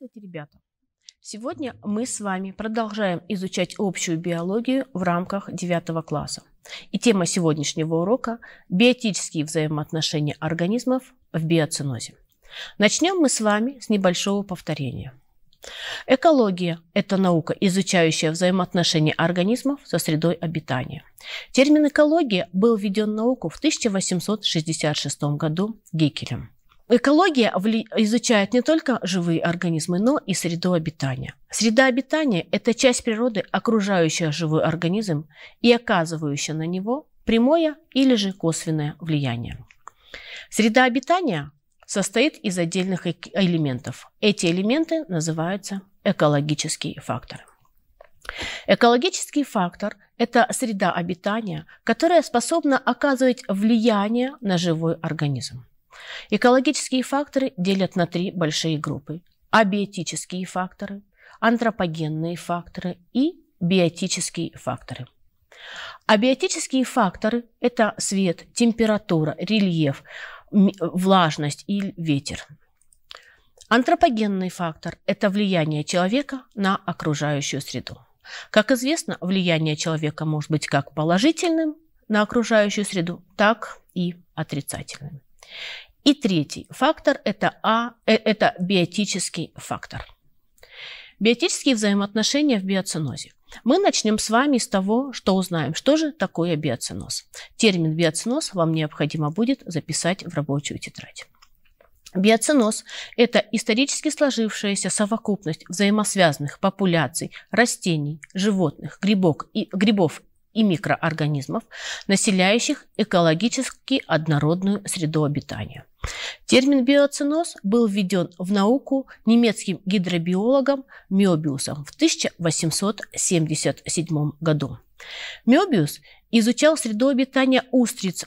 Здравствуйте, ребята! Сегодня мы с вами продолжаем изучать общую биологию в рамках 9 класса. И тема сегодняшнего урока – биотические взаимоотношения организмов в биоценозе. Начнем мы с вами с небольшого повторения. Экология – это наука, изучающая взаимоотношения организмов со средой обитания. Термин «экология» был введен в науку в 1866 году Гекелем – Экология изучает не только живые организмы, но и среду обитания. Среда обитания – это часть природы, окружающая живой организм и оказывающая на него прямое или же косвенное влияние. Среда обитания состоит из отдельных элементов. Эти элементы называются экологические факторы. Экологический фактор – это среда обитания, которая способна оказывать влияние на живой организм. Экологические факторы делят на три большие группы. Абиотические факторы, антропогенные факторы и биотические факторы. Абиотические факторы – это свет, температура, рельеф, влажность и ветер. Антропогенный фактор – это влияние человека на окружающую среду. Как известно, влияние человека может быть как положительным на окружающую среду, так и отрицательным. И третий фактор – это, а, э, это биотический фактор. Биотические взаимоотношения в биоценозе. Мы начнем с вами с того, что узнаем, что же такое биоценоз. Термин биоценоз вам необходимо будет записать в рабочую тетрадь. Биоценоз это исторически сложившаяся совокупность взаимосвязанных популяций растений, животных, грибок и, грибов и микроорганизмов, населяющих экологически однородную среду обитания. Термин биоценоз был введен в науку немецким гидробиологом Мёбиусом в 1877 году. Мёбиус изучал среду обитания устриц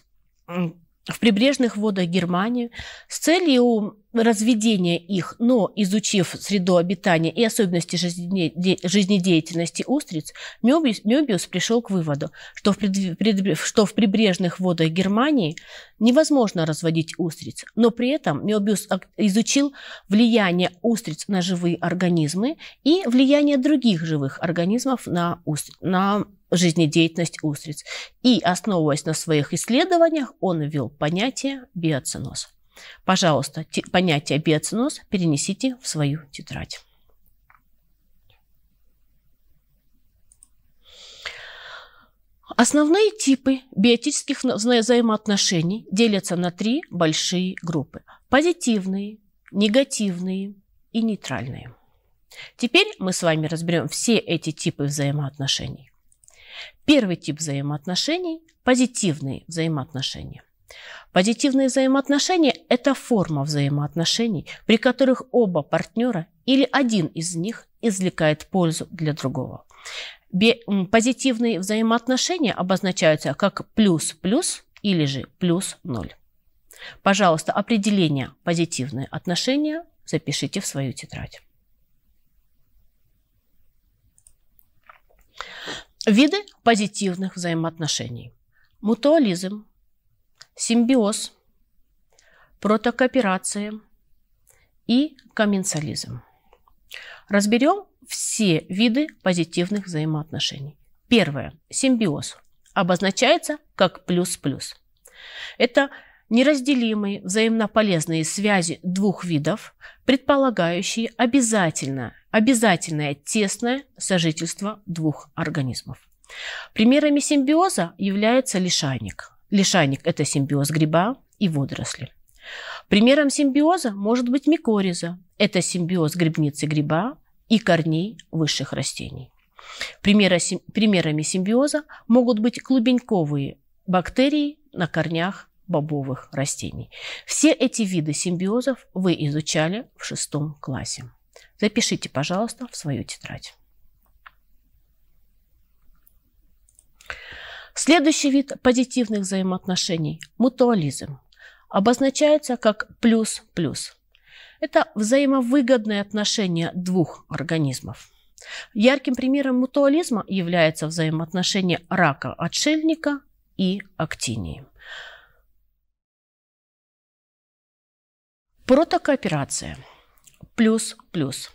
в прибрежных водах Германии с целью разведения их, но изучив среду обитания и особенности жизнедеятельности устриц, Мёбиус, пришел к выводу, что в, пред, что в прибрежных водах Германии невозможно разводить устриц, но при этом Мёбиус изучил влияние устриц на живые организмы и влияние других живых организмов на, устриц, на жизнедеятельность устриц. И, основываясь на своих исследованиях, он ввел понятие биоценоз. Пожалуйста, понятие биоценоз перенесите в свою тетрадь. Основные типы биотических взаимоотношений делятся на три большие группы. Позитивные, негативные и нейтральные. Теперь мы с вами разберем все эти типы взаимоотношений. Первый тип взаимоотношений – позитивные взаимоотношения. Позитивные взаимоотношения – это форма взаимоотношений, при которых оба партнера или один из них извлекает пользу для другого. Позитивные взаимоотношения обозначаются как плюс-плюс или же плюс-ноль. Пожалуйста, определение «позитивные отношения» запишите в свою тетрадь. Виды позитивных взаимоотношений. Мутуализм, симбиоз, протокооперация и комменсализм. Разберем все виды позитивных взаимоотношений. Первое. Симбиоз обозначается как плюс-плюс. Это неразделимые взаимно связи двух видов, предполагающие обязательно, обязательное тесное сожительство двух организмов. Примерами симбиоза является лишайник. Лишайник – это симбиоз гриба и водоросли. Примером симбиоза может быть микориза. Это симбиоз грибницы гриба и корней высших растений. Примерами симбиоза могут быть клубеньковые бактерии на корнях бобовых растений. Все эти виды симбиозов вы изучали в шестом классе. Запишите, пожалуйста, в свою тетрадь. Следующий вид позитивных взаимоотношений – мутуализм. Обозначается как плюс-плюс. Это взаимовыгодные отношения двух организмов. Ярким примером мутуализма является взаимоотношение рака-отшельника и актинии. Протокооперация. Плюс, плюс.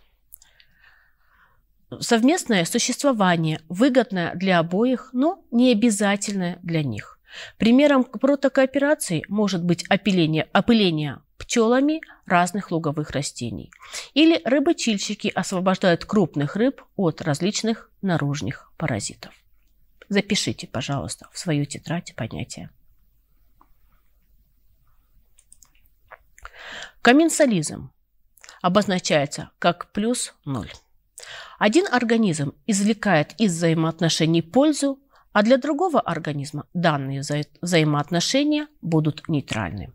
Совместное существование выгодное для обоих, но не обязательное для них. Примером протокооперации может быть опыление, опыление пчелами разных луговых растений. Или рыбочильщики освобождают крупных рыб от различных наружных паразитов. Запишите, пожалуйста, в свою тетрадь понятие. Комменсализм обозначается как плюс ноль. Один организм извлекает из взаимоотношений пользу, а для другого организма данные вза взаимоотношения будут нейтральны.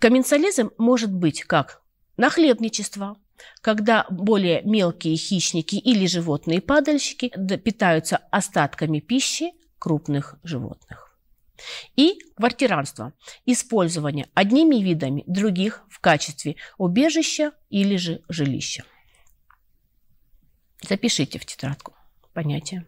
Комменсализм может быть как нахлебничество, когда более мелкие хищники или животные-падальщики питаются остатками пищи крупных животных. И квартиранство – использование одними видами других в качестве убежища или же жилища. Запишите в тетрадку понятие.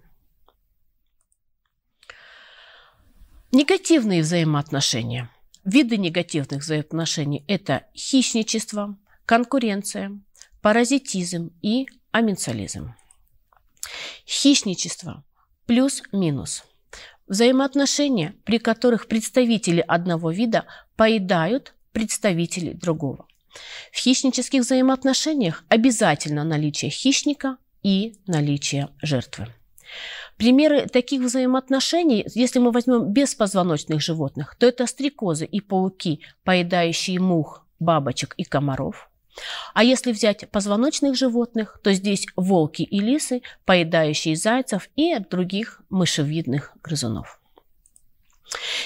Негативные взаимоотношения. Виды негативных взаимоотношений – это хищничество, конкуренция, паразитизм и аминсализм. Хищничество плюс-минус – взаимоотношения, при которых представители одного вида поедают представителей другого. В хищнических взаимоотношениях обязательно наличие хищника и наличие жертвы. Примеры таких взаимоотношений, если мы возьмем беспозвоночных животных, то это стрекозы и пауки, поедающие мух, бабочек и комаров – а если взять позвоночных животных, то здесь волки и лисы, поедающие зайцев и других мышевидных грызунов.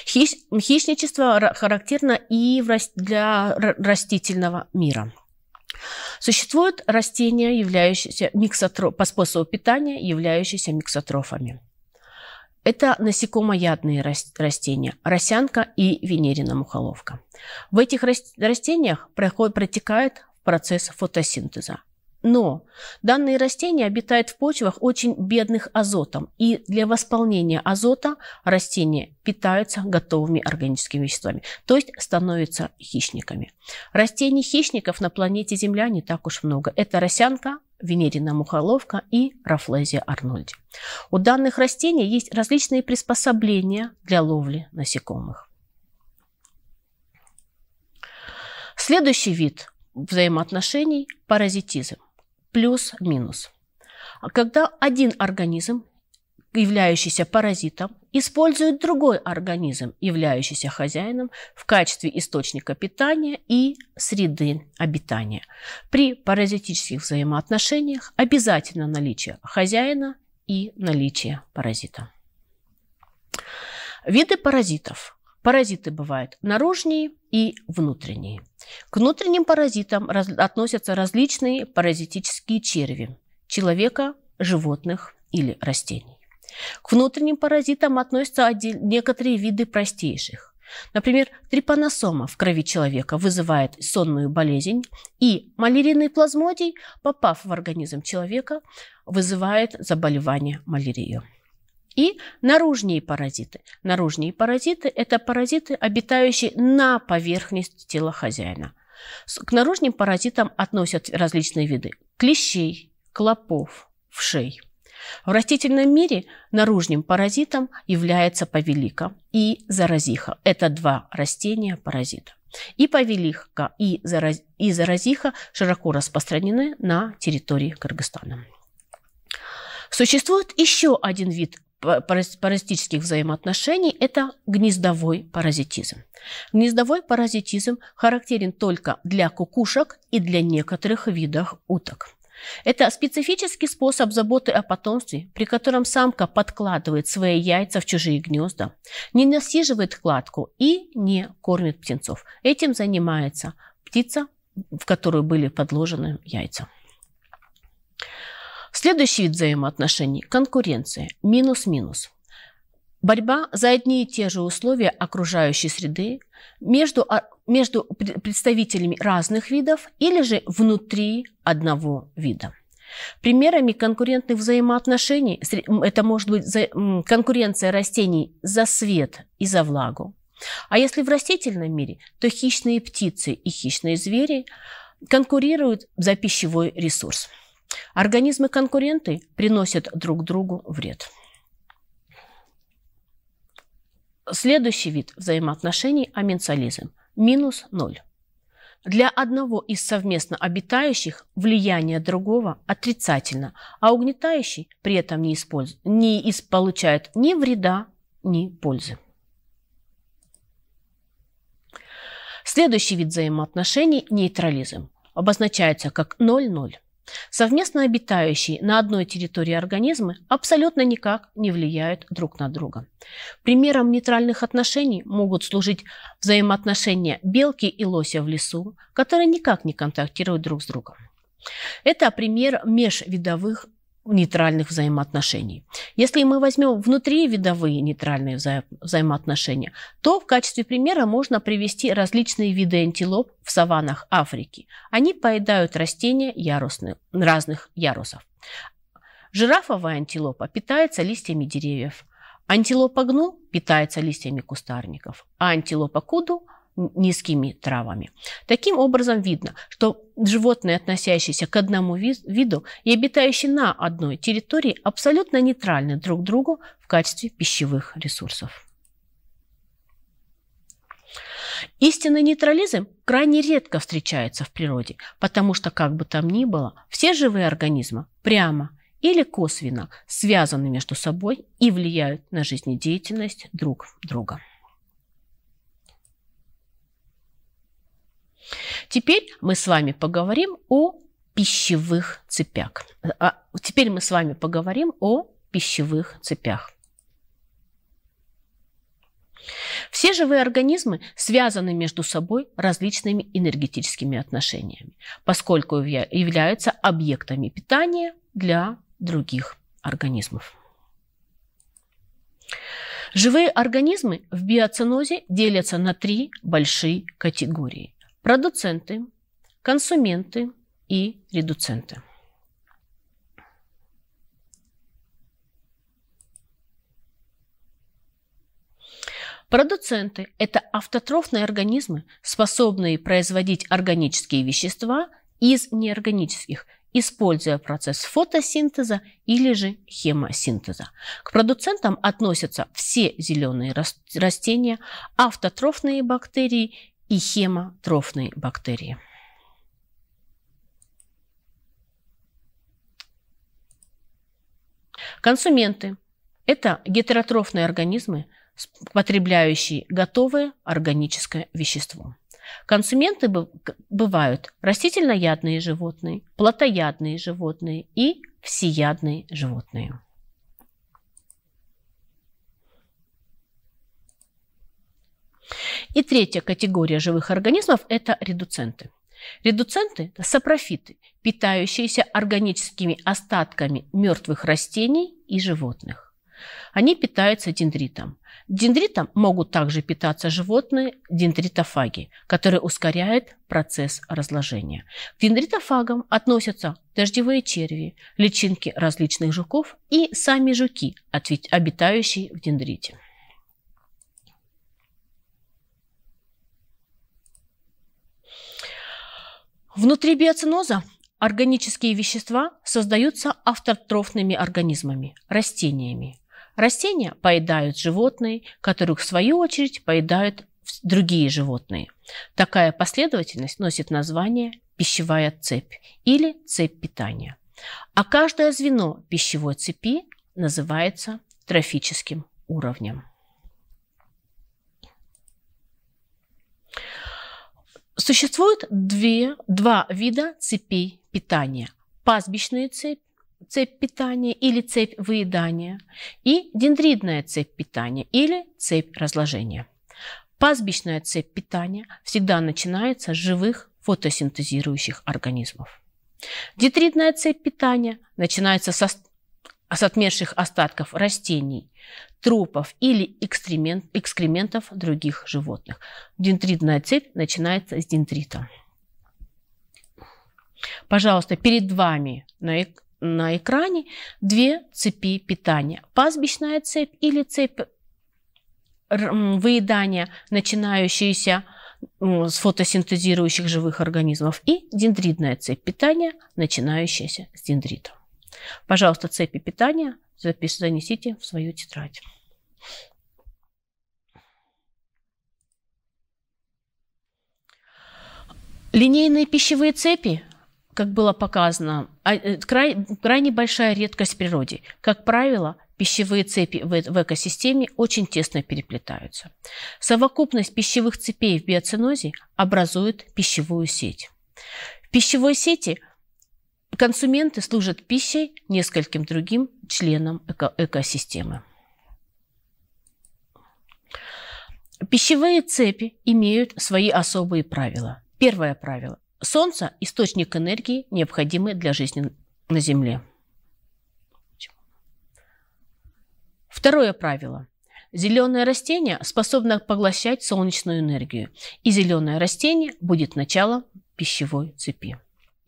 Хищ... Хищничество характерно и для растительного мира. Существуют растения, являющиеся миксотро... по способу питания, являющиеся миксотрофами. Это насекомоядные растения – росянка и венерина мухоловка. В этих растениях протекает процесса фотосинтеза. Но данные растения обитают в почвах очень бедных азотом, и для восполнения азота растения питаются готовыми органическими веществами, то есть становятся хищниками. Растений хищников на планете Земля не так уж много. Это росянка, венерина мухоловка и рафлезия арнольди. У данных растений есть различные приспособления для ловли насекомых. Следующий вид взаимоотношений паразитизм. Плюс-минус. Когда один организм, являющийся паразитом, использует другой организм, являющийся хозяином, в качестве источника питания и среды обитания. При паразитических взаимоотношениях обязательно наличие хозяина и наличие паразита. Виды паразитов. Паразиты бывают наружные и внутренние. К внутренним паразитам раз, относятся различные паразитические черви человека, животных или растений. К внутренним паразитам относятся отдель, некоторые виды простейших. Например, трипаносома в крови человека вызывает сонную болезнь, и малярийный плазмодий, попав в организм человека, вызывает заболевание малярией. И наружные паразиты. Наружные паразиты – это паразиты, обитающие на поверхности тела хозяина. К наружным паразитам относят различные виды клещей, клопов, вшей. В растительном мире наружным паразитом является повелика и заразиха. Это два растения-паразита. И повелика, и, зараз... и заразиха широко распространены на территории Кыргызстана. Существует еще один вид паразитических взаимоотношений – это гнездовой паразитизм. Гнездовой паразитизм характерен только для кукушек и для некоторых видов уток. Это специфический способ заботы о потомстве, при котором самка подкладывает свои яйца в чужие гнезда, не насиживает кладку и не кормит птенцов. Этим занимается птица, в которую были подложены яйца. Следующий вид взаимоотношений – конкуренция, минус-минус. Борьба за одни и те же условия окружающей среды между, между представителями разных видов или же внутри одного вида. Примерами конкурентных взаимоотношений это может быть конкуренция растений за свет и за влагу. А если в растительном мире, то хищные птицы и хищные звери конкурируют за пищевой ресурс. Организмы-конкуренты приносят друг другу вред. Следующий вид взаимоотношений – аменциализм – минус ноль. Для одного из совместно обитающих влияние другого отрицательно, а угнетающий при этом не, использ... не из... получает ни вреда, ни пользы. Следующий вид взаимоотношений – нейтрализм. Обозначается как 0-0. Совместно обитающие на одной территории организмы абсолютно никак не влияют друг на друга. Примером нейтральных отношений могут служить взаимоотношения белки и лося в лесу, которые никак не контактируют друг с другом. Это пример межвидовых нейтральных взаимоотношений. Если мы возьмем внутривидовые нейтральные вза взаимоотношения, то в качестве примера можно привести различные виды антилоп в саваннах Африки. Они поедают растения ярусных, разных ярусов. Жирафовая антилопа питается листьями деревьев. Антилопа гну питается листьями кустарников, а антилопа куду – низкими травами. Таким образом видно, что животные, относящиеся к одному виду и обитающие на одной территории, абсолютно нейтральны друг другу в качестве пищевых ресурсов. Истинный нейтрализм крайне редко встречается в природе, потому что, как бы там ни было, все живые организмы прямо или косвенно связаны между собой и влияют на жизнедеятельность друг друга. Теперь мы с вами поговорим о пищевых цепях. А теперь мы с вами поговорим о пищевых цепях. Все живые организмы связаны между собой различными энергетическими отношениями, поскольку являются объектами питания для других организмов. Живые организмы в биоценозе делятся на три большие категории продуценты, консументы и редуценты. Продуценты – это автотрофные организмы, способные производить органические вещества из неорганических, используя процесс фотосинтеза или же хемосинтеза. К продуцентам относятся все зеленые растения, автотрофные бактерии и хемотрофные бактерии. Консументы – это гетеротрофные организмы, потребляющие готовое органическое вещество. Консументы бывают растительноядные животные, плотоядные животные и всеядные животные. И третья категория живых организмов – это редуценты. Редуценты – сапрофиты, питающиеся органическими остатками мертвых растений и животных. Они питаются дендритом. Дендритом могут также питаться животные дендритофаги, которые ускоряют процесс разложения. К дендритофагам относятся дождевые черви, личинки различных жуков и сами жуки, обитающие в дендрите. Внутри биоциноза органические вещества создаются автотрофными организмами – растениями. Растения поедают животные, которых в свою очередь поедают другие животные. Такая последовательность носит название пищевая цепь или цепь питания. А каждое звено пищевой цепи называется трофическим уровнем. Существует две, два вида цепей питания. Пастбищная цепь, цепь питания или цепь выедания и дендридная цепь питания или цепь разложения. Пастбищная цепь питания всегда начинается с живых фотосинтезирующих организмов. Детритная цепь питания начинается со а с отмерших остатков растений, трупов или экскремент, экскрементов других животных. Дентритная цепь начинается с дендрита. Пожалуйста, перед вами на, эк на экране две цепи питания. Пастбищная цепь или цепь выедания, начинающаяся с фотосинтезирующих живых организмов, и дендритная цепь питания, начинающаяся с дендрита. Пожалуйста, цепи питания запис, занесите в свою тетрадь. Линейные пищевые цепи, как было показано, а, э, край, крайне большая редкость в природе. Как правило, пищевые цепи в экосистеме очень тесно переплетаются. Совокупность пищевых цепей в биоценозе образует пищевую сеть. В пищевой сети Консументы служат пищей нескольким другим членам эко экосистемы. Пищевые цепи имеют свои особые правила. Первое правило. Солнце – источник энергии, необходимый для жизни на Земле. Второе правило. Зеленое растение способно поглощать солнечную энергию, и зеленое растение будет началом пищевой цепи.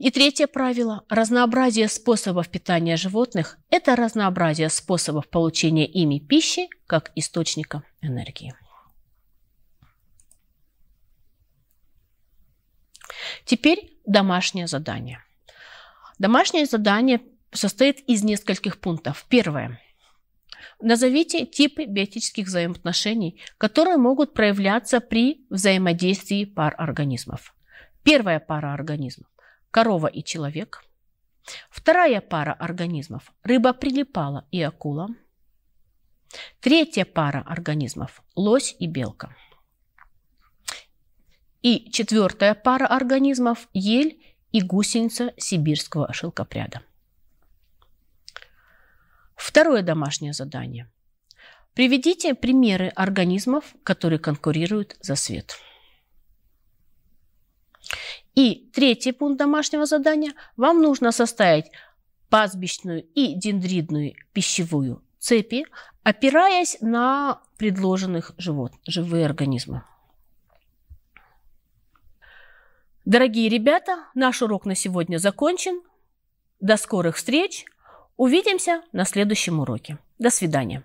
И третье правило – разнообразие способов питания животных – это разнообразие способов получения ими пищи как источника энергии. Теперь домашнее задание. Домашнее задание состоит из нескольких пунктов. Первое. Назовите типы биотических взаимоотношений, которые могут проявляться при взаимодействии пар организмов. Первая пара организмов корова и человек. Вторая пара организмов – рыба прилипала и акула. Третья пара организмов – лось и белка. И четвертая пара организмов – ель и гусеница сибирского шелкопряда. Второе домашнее задание. Приведите примеры организмов, которые конкурируют за свет. И третий пункт домашнего задания. Вам нужно составить пастбищную и дендридную пищевую цепи, опираясь на предложенных живот, живые организмы. Дорогие ребята, наш урок на сегодня закончен. До скорых встреч. Увидимся на следующем уроке. До свидания.